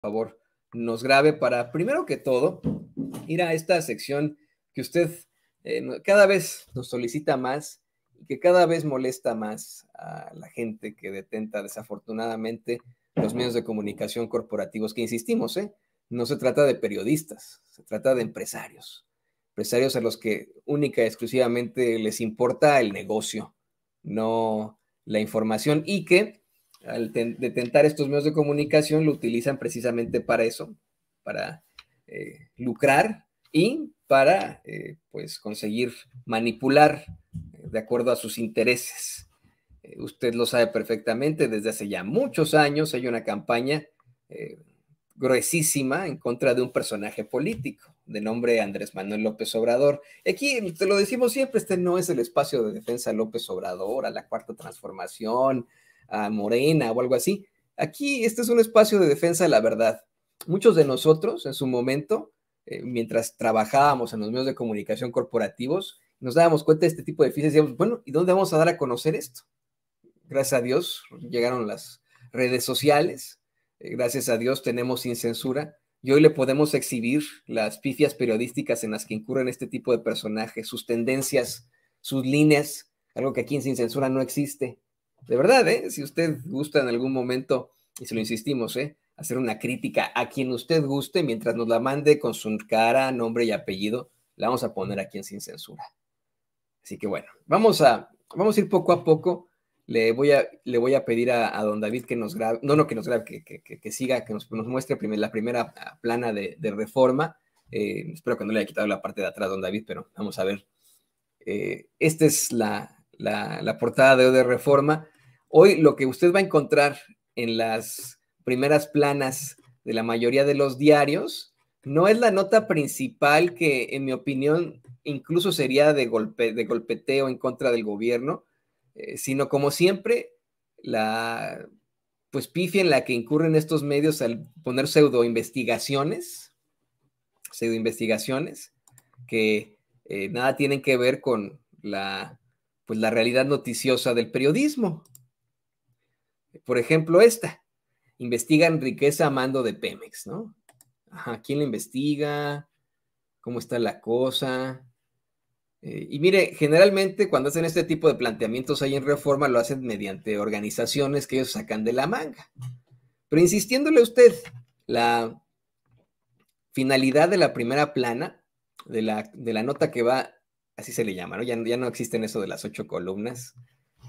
favor nos grabe para, primero que todo, ir a esta sección que usted eh, cada vez nos solicita más y que cada vez molesta más a la gente que detenta desafortunadamente los medios de comunicación corporativos, que insistimos, ¿eh? no se trata de periodistas, se trata de empresarios, empresarios a los que única y exclusivamente les importa el negocio, no la información y que al de tentar estos medios de comunicación lo utilizan precisamente para eso, para eh, lucrar y para eh, pues conseguir manipular eh, de acuerdo a sus intereses. usted lo sabe perfectamente, desde hace ya muchos años hay una campaña gruesísima en contra de un personaje político de nombre Andrés Manuel López Obrador. Aquí te lo decimos siempre, este no es el espacio de defensa López Obrador, a la cuarta transformación, a Morena o algo así. Aquí este es un espacio de defensa de la verdad. Muchos de nosotros en su momento, eh, mientras trabajábamos en los medios de comunicación corporativos, nos dábamos cuenta de este tipo de fichas y decíamos, bueno, ¿y dónde vamos a dar a conocer esto? Gracias a Dios llegaron las redes sociales, eh, gracias a Dios tenemos sin censura y hoy le podemos exhibir las pifias periodísticas en las que incurren este tipo de personajes, sus tendencias, sus líneas, algo que aquí en Sin Censura no existe. De verdad, ¿eh? Si usted gusta en algún momento, y se lo insistimos, ¿eh? Hacer una crítica a quien usted guste, mientras nos la mande con su cara, nombre y apellido, la vamos a poner aquí en Sin Censura. Así que bueno, vamos a, vamos a ir poco a poco. Le voy a, le voy a pedir a, don David que nos grabe, no, no, que nos grabe, que, siga, que nos, nos muestre la primera plana de, reforma. Eh, espero que no le haya quitado la parte de atrás, don David, pero vamos a ver. Eh, esta es la, la, portada de, de Reforma. Hoy lo que usted va a encontrar en las primeras planas de la mayoría de los diarios no es la nota principal que, en mi opinión, incluso sería de, golpe, de golpeteo en contra del gobierno, eh, sino como siempre, la pues pifia en la que incurren estos medios al poner pseudo investigaciones, pseudo investigaciones, que eh, nada tienen que ver con la pues la realidad noticiosa del periodismo. Por ejemplo, esta. Investigan riqueza a mando de Pemex, ¿no? Ajá, ¿quién la investiga? ¿Cómo está la cosa? Eh, y mire, generalmente cuando hacen este tipo de planteamientos ahí en Reforma lo hacen mediante organizaciones que ellos sacan de la manga. Pero insistiéndole a usted, la finalidad de la primera plana de la, de la nota que va así se le llama, ¿no? Ya, ya no existen eso de las ocho columnas,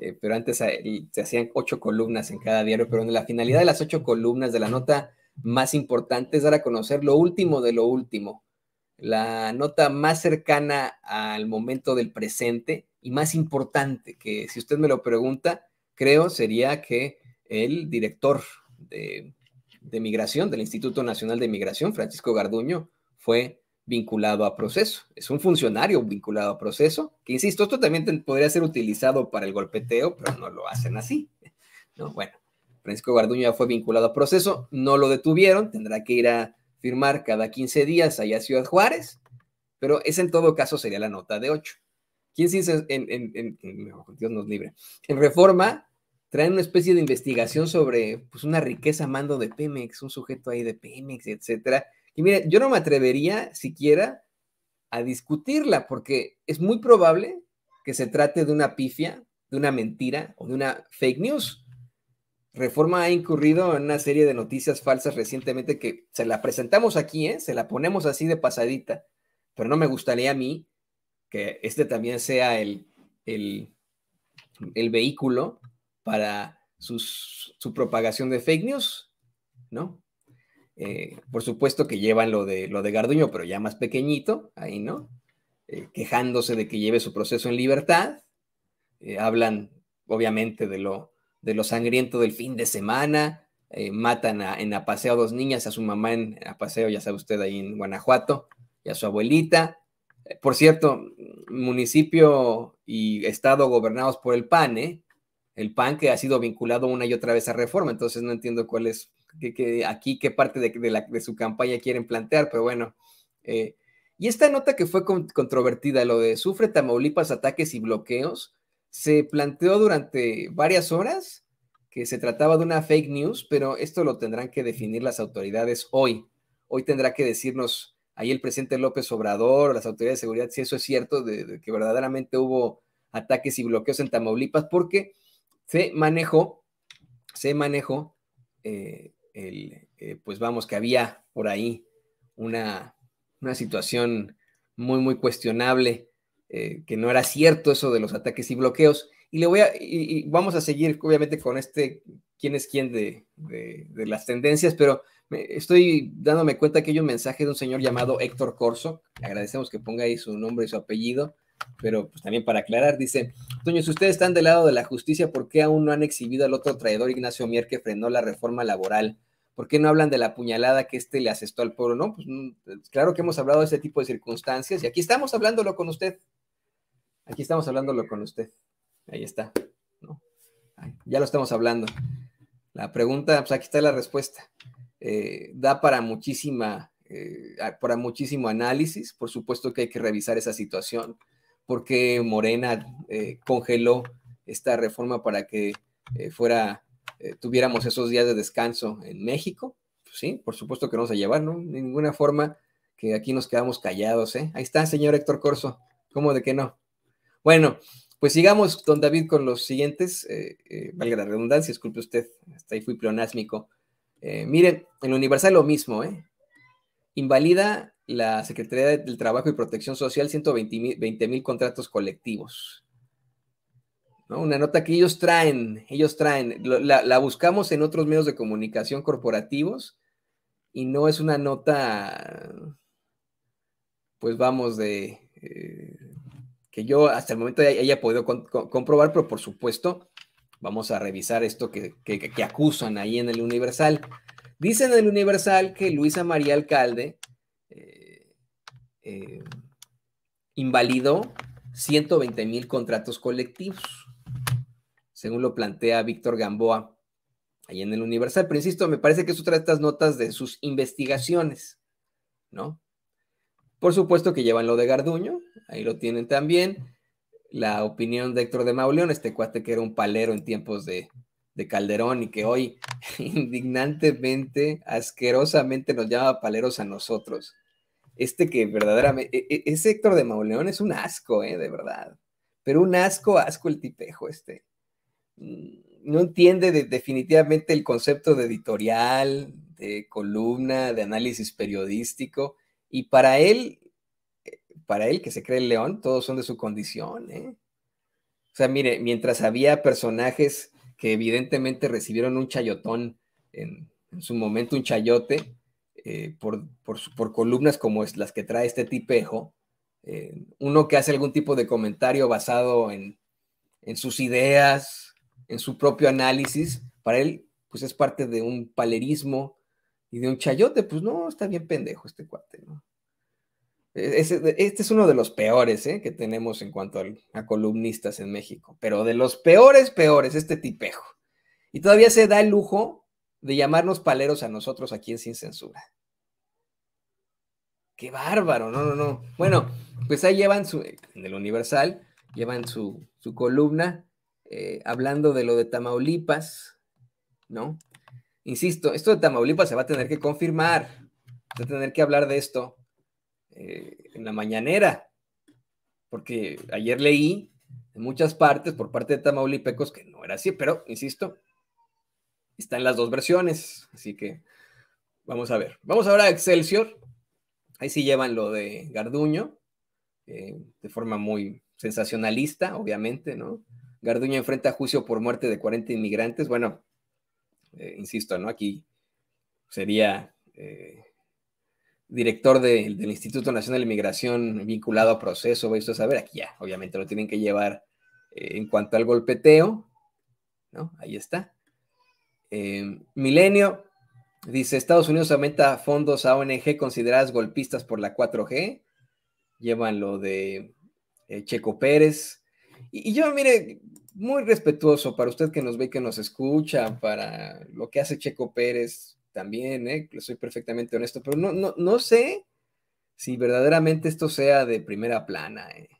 eh, pero antes eh, se hacían ocho columnas en cada diario, pero en la finalidad de las ocho columnas de la nota más importante es dar a conocer lo último de lo último, la nota más cercana al momento del presente y más importante, que si usted me lo pregunta, creo sería que el director de Migración, del Instituto Nacional de Migración, Francisco Garduño, fue vinculado a proceso, es un funcionario vinculado a proceso, que insisto, esto también podría ser utilizado para el golpeteo, pero no lo hacen así. No, bueno, Francisco Guarduña ya fue vinculado a proceso, no lo detuvieron, tendrá que ir a firmar cada 15 días allá a Ciudad Juárez, pero ese en todo caso sería la nota de 8. ¿Quién se dice en, Dios nos libre? En Reforma traen una especie de investigación sobre pues, una riqueza mando de Pemex, un sujeto ahí de Pemex, etcétera, y mire, yo no me atrevería siquiera a discutirla, porque es muy probable que se trate de una pifia, de una mentira o de una fake news. Reforma ha incurrido en una serie de noticias falsas recientemente que se la presentamos aquí, ¿eh? se la ponemos así de pasadita, pero no me gustaría a mí que este también sea el, el, vehículo para su propagación de fake news, ¿no? Eh, por supuesto que llevan lo de, lo de Garduño, pero ya más pequeñito, ahí, ¿no? Eh, quejándose de que lleve su proceso en libertad. Eh, hablan, obviamente, de lo, de lo sangriento del fin de semana. matan a, en Apaseo a dos niñas, a su mamá en Apaseo, ya sabe usted, ahí en Guanajuato, y a su abuelita. Por cierto, municipio y estado gobernados por el PAN, ¿eh? El PAN que ha sido vinculado una y otra vez a reforma, entonces no entiendo cuál es que, aquí qué parte de, su campaña quieren plantear, pero bueno. Eh, y esta nota que fue controvertida, lo de sufre Tamaulipas ataques y bloqueos, se planteó durante varias horas que se trataba de una fake news, pero esto lo tendrán que definir las autoridades hoy. Hoy tendrá que decirnos ahí el presidente López Obrador, las autoridades de seguridad, si eso es cierto, de, que verdaderamente hubo ataques y bloqueos en Tamaulipas, porque se manejó, se manejó eh, eh, pues vamos, que había por ahí una, situación muy, muy cuestionable, eh, que no era cierto eso de los ataques y bloqueos. Y, le voy a, y, vamos a seguir, obviamente, con este quién es quién de, las tendencias, pero estoy dándome cuenta que hay un mensaje de un señor llamado Héctor Corso. agradecemos que ponga ahí su nombre y su apellido, pero pues también para aclarar, dice, Toño, si ustedes están del lado de la justicia, ¿por qué aún no han exhibido al otro traidor Ignacio Mier que frenó la reforma laboral? ¿por qué no hablan de la puñalada que este le asestó al pueblo? No, pues, mm, claro que hemos hablado de ese tipo de circunstancias y aquí estamos hablándolo con usted. Aquí estamos hablándolo con usted. Ahí está. ¿no? Ya lo estamos hablando. La pregunta, pues aquí está la respuesta. Eh, da para muchísima, eh, para muchísimo análisis. Por supuesto que hay que revisar esa situación. porque Morena eh, congeló esta reforma para que fuera eh, tuviéramos esos días de descanso en México, pues sí, por supuesto que nos vamos a llevar, ¿no? De ninguna forma que aquí nos quedamos callados, ¿eh? Ahí está, señor Héctor Corso, ¿cómo de que no? Bueno, pues sigamos, don David, con los siguientes, eh, eh, valga la redundancia, disculpe usted, hasta ahí fui pleonásmico. miren, en lo universal lo mismo, ¿eh? Invalida la Secretaría del Trabajo y Protección Social 120 mil contratos colectivos. Una nota que ellos traen, ellos traen, la, buscamos en otros medios de comunicación corporativos y no es una nota, pues vamos, de eh, que yo hasta el momento haya, podido comprobar, pero por supuesto vamos a revisar esto que, acusan ahí en el Universal. Dicen en el Universal que Luisa María Alcalde eh, eh, invalidó 120 mil contratos colectivos según lo plantea Víctor Gamboa ahí en el Universal. Pero insisto, me parece que es otra estas notas de sus investigaciones, ¿no? Por supuesto que llevan lo de Garduño, ahí lo tienen también. La opinión de Héctor de Mauleón, este cuate que era un palero en tiempos de, de Calderón y que hoy indignantemente, asquerosamente nos llama paleros a nosotros. Este que verdaderamente, e-, ese Héctor de Mauleón es un asco, ¿eh? de verdad. Pero un asco, asco el tipejo este no entiende definitivamente el concepto de editorial, de columna, de análisis periodístico. Y para él, para él que se cree el león, todos son de su condición. ¿eh? O sea, mire, mientras había personajes que evidentemente recibieron un chayotón en, su momento, un chayote, eh, por, columnas como es las que trae este tipejo, eh, uno que hace algún tipo de comentario basado en sus ideas, en su propio análisis, para él, pues es parte de un palerismo y de un chayote, pues no, está bien pendejo este cuate, ¿no? E, este, es uno de los peores ¿eh? que tenemos en cuanto a columnistas en México, pero de los peores, peores, este tipejo. Y todavía se da el lujo de llamarnos paleros a nosotros aquí en Sin Censura. Qué bárbaro, no, no, no. Bueno, pues ahí llevan su, en el Universal, llevan su, su columna eh, hablando de lo de Tamaulipas, ¿no? Insisto, esto de Tamaulipas se va a tener que confirmar, se va a tener que hablar de esto eh, en la mañanera, porque ayer leí en muchas partes por parte de Tamaulipecos que no era así, pero insisto, están las dos versiones, así que vamos a ver. Vamos ahora a Excelsior, ahí sí llevan lo de Garduño, eh, de forma muy sensacionalista, obviamente, ¿no? Garduño enfrenta juicio por muerte de 40 inmigrantes. Bueno, eh, insisto, ¿no? Aquí sería eh, director del Instituto Nacional de Inmigración vinculado a proceso, esto a ver, aquí ya, obviamente lo tienen que llevar eh, en cuanto al golpeteo, ¿no? Ahí está. Milenio dice, Estados Unidos aumenta fondos a ONG consideradas golpistas por la 4G. Llevan lo de Checo Pérez y, yo, mire, muy respetuoso para usted que nos ve y que nos escucha, para lo que hace Checo Pérez también, ¿eh? soy perfectamente honesto, pero no, no, no sé si verdaderamente esto sea de primera plana, ¿eh?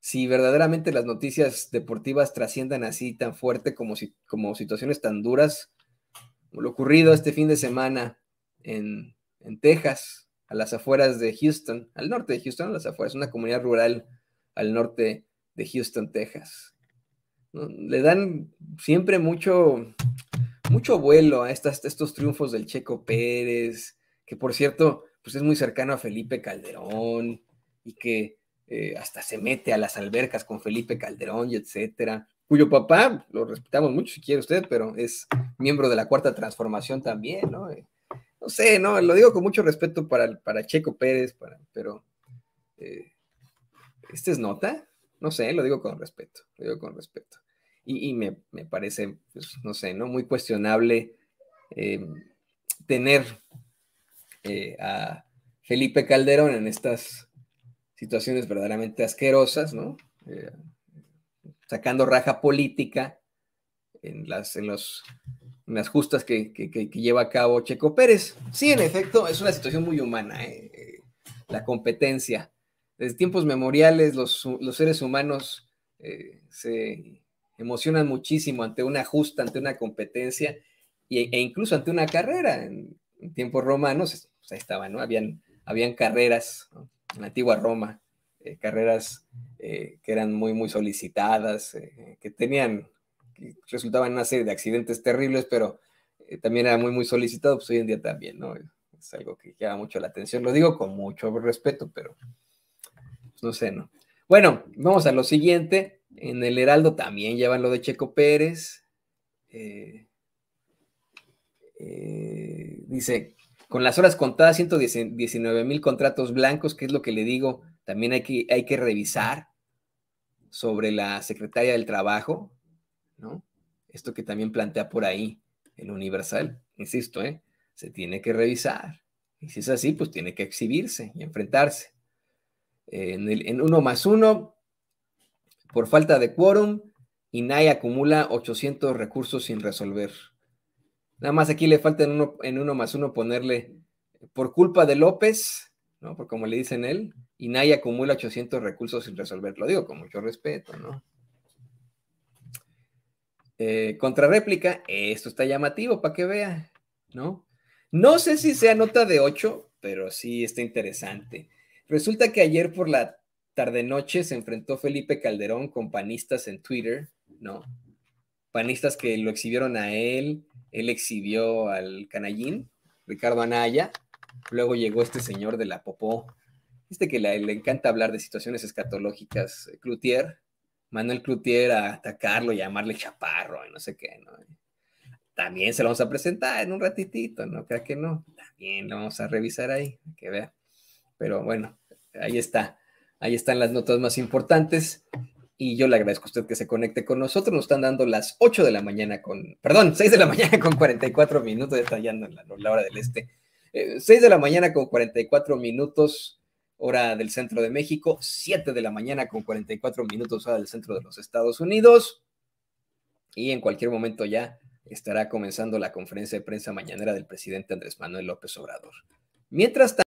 si verdaderamente las noticias deportivas trasciendan así tan fuerte como, si, como situaciones tan duras como lo ocurrido este fin de semana en, en Texas, a las afueras de Houston, al norte de Houston, a las afueras, una comunidad rural al norte de de Houston, Texas. Le dan siempre mucho, mucho vuelo a estas, estos triunfos del Checo Pérez, que por cierto, pues es muy cercano a Felipe Calderón y que eh, hasta se mete a las albercas con Felipe Calderón y etcétera, cuyo papá, lo respetamos mucho si quiere usted, pero es miembro de la Cuarta Transformación también, ¿no? Eh, no sé, no, lo digo con mucho respeto para, para Checo Pérez, pero... Eh, ¿Esta es nota? No sé, lo digo con respeto, lo digo con respeto. Y, me, parece, pues, no sé, ¿no? Muy cuestionable eh, tener eh, a Felipe Calderón en estas situaciones verdaderamente asquerosas, ¿no? Eh, sacando raja política en las, en justas que, lleva a cabo Checo Pérez. Sí, en efecto, es una situación muy humana, la competencia desde tiempos memoriales los, seres humanos eh, se emocionan muchísimo ante una justa, ante una competencia e, incluso ante una carrera. En, tiempos romanos, pues, estaba, ahí ¿no? Habían, carreras en la antigua Roma, eh, carreras eh, que eran muy, muy solicitadas, que tenían, resultaban una serie de accidentes terribles, pero también era muy, muy solicitado, pues hoy en día también, ¿no? Es algo que llama mucho la atención. Lo digo con mucho respeto, pero no sé, ¿no? Bueno, vamos a lo siguiente. En el Heraldo también llevan lo de Checo Pérez. Eh, eh, dice, con las horas contadas, 119 mil contratos blancos, que es lo que le digo, también hay que, hay que revisar sobre la secretaria del trabajo, ¿no? Esto que también plantea por ahí el Universal, insisto, ¿eh? se tiene que revisar. Y si es así, pues tiene que exhibirse y enfrentarse. Eh, en, uno más uno por falta de quórum. Inay acumula 800 recursos sin resolver. Nada más aquí le falta en uno, más uno ponerle por culpa de López, ¿no? Por como le dicen él, Inay acumula 800 recursos sin resolver. Lo digo con mucho respeto, ¿no? Eh, contrarréplica, esto está llamativo para que vea, ¿no? No sé si sea nota de 8, pero sí está interesante. Resulta que ayer por la tarde-noche se enfrentó Felipe Calderón con panistas en Twitter, ¿no? Panistas que lo exhibieron a él, él exhibió al canallín, Ricardo Anaya, luego llegó este señor de la Popó, este que le, encanta hablar de situaciones escatológicas, Cloutier, Manuel Cloutier a atacarlo y llamarle chaparro y no sé qué, ¿no? También se lo vamos a presentar en un ratitito, ¿no? Creo que no. También lo vamos a revisar ahí, que vea. Pero bueno, ahí está. Ahí están las notas más importantes. Y yo le agradezco a usted que se conecte con nosotros. Nos están dando las 8 de la mañana con, perdón, 6 de la mañana con 44 minutos, ya en la, hora del este. Eh, seis 6 de la mañana con 44 minutos, hora del centro de México. 7 de la mañana con 44 minutos, hora del centro de los Estados Unidos. Y en cualquier momento ya estará comenzando la conferencia de prensa mañanera del presidente Andrés Manuel López Obrador. Mientras tanto,